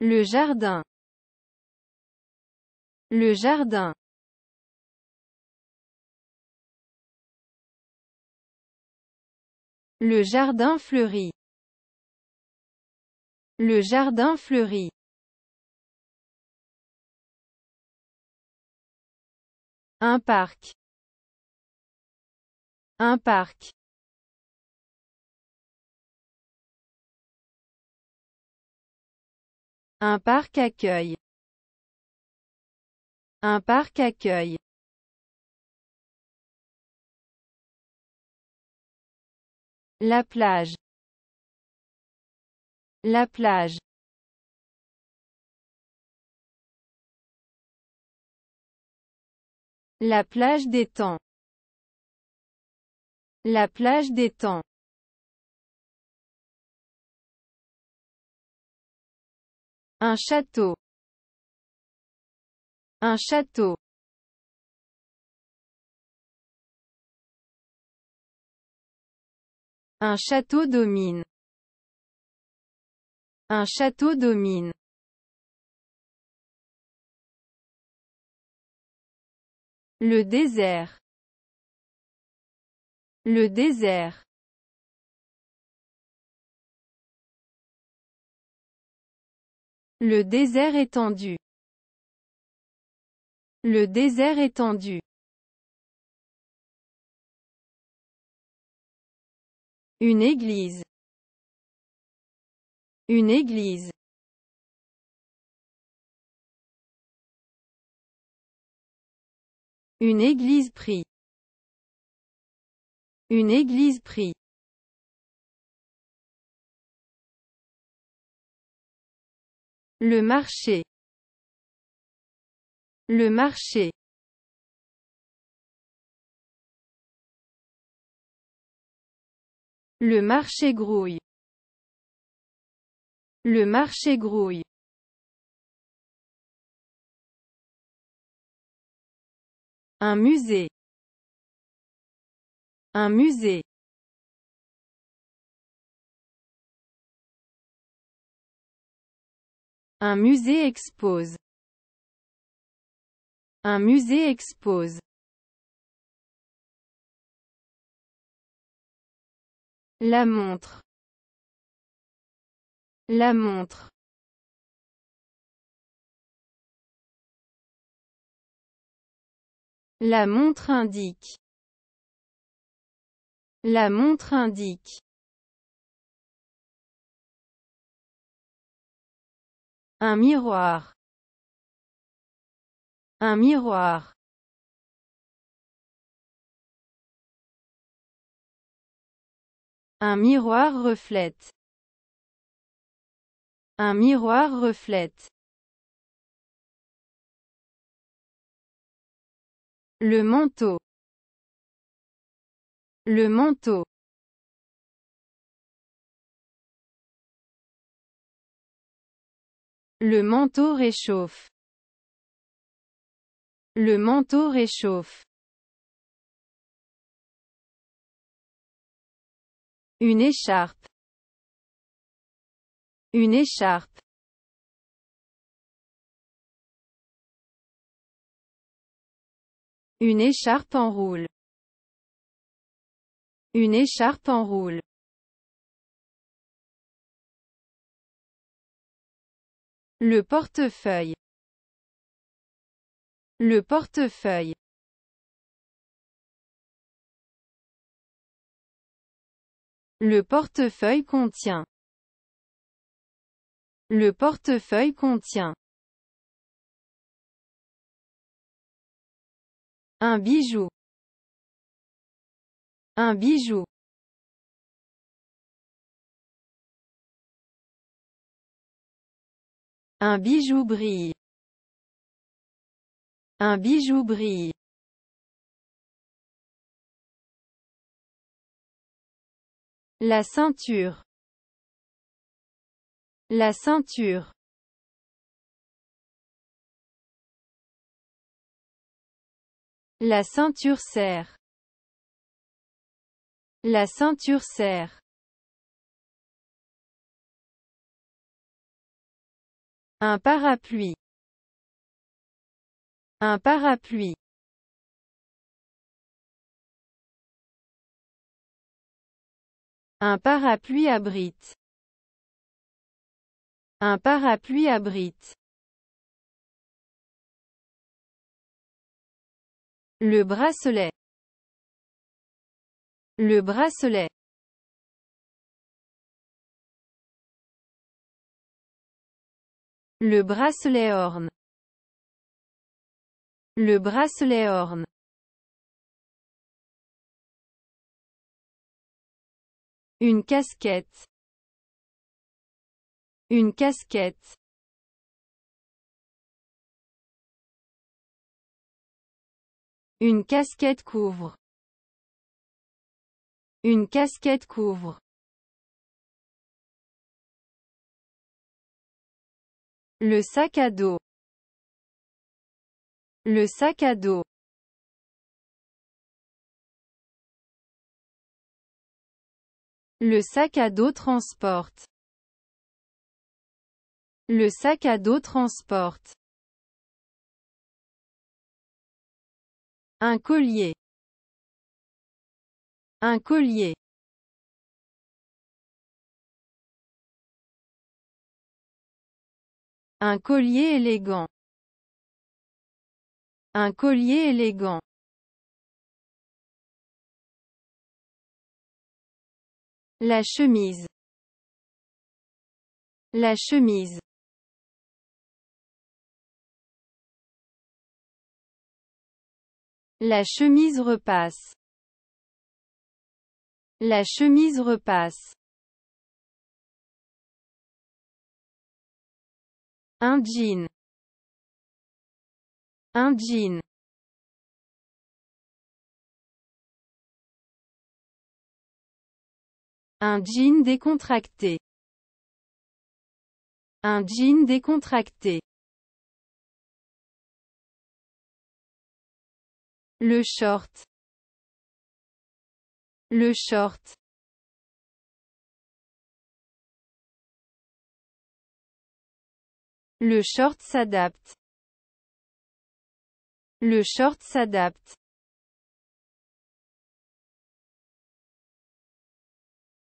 Le jardin. Le jardin. Le jardin fleuri. Le jardin fleuri. Un parc. Un parc. Un parc accueille. Un parc accueille. La plage. La plage. La plage des temps. La plage des temps. Un château. Un château. Un château domine. Un château domine. Le désert. Le désert. Le désert étendu. Le désert étendu. Une église. Une église. Une église prie. Une église prie. Le marché. Le marché. Le marché grouille. Le marché grouille. Un musée. Un musée. Un musée expose. Un musée expose. La montre. La montre. La montre indique. La montre indique. Un miroir. Un miroir. Un miroir reflète. Un miroir reflète. Le manteau. Le manteau. Le manteau réchauffe. Le manteau réchauffe. Une écharpe. Une écharpe. Une écharpe en roule. Une écharpe en roule. Le portefeuille. Le portefeuille. Le portefeuille contient. Le portefeuille contient. Un bijou. Un bijou. Un bijou brille. Un bijou brille. La ceinture. La ceinture. La ceinture serre. La ceinture serre. Un parapluie. Un parapluie. Un parapluie abrite. Un parapluie abrite. Le bracelet. Le bracelet. Le bracelet orne. Le bracelet orne. Une casquette. Une casquette. Une casquette couvre. Une casquette couvre. Le sac à dos. Le sac à dos. Le sac à dos transporte. Le sac à dos transporte. Un collier. Un collier. Un collier élégant. Un collier élégant. La chemise. La chemise. La chemise repasse. La chemise repasse. Un jean. Un jean. Un jean décontracté. Un jean décontracté. Le short. Le short. Le short s'adapte. Le short s'adapte.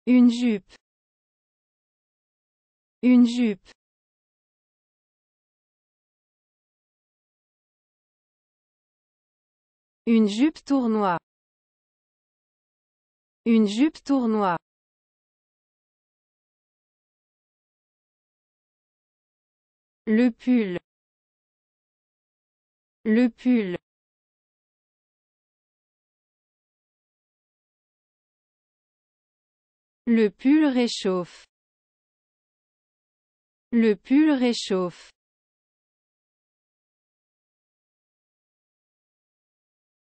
Une jupe. Une jupe. Une jupe tournoi. Une jupe tournoi. Le pull. Le pull. Le pull réchauffe. Le pull réchauffe.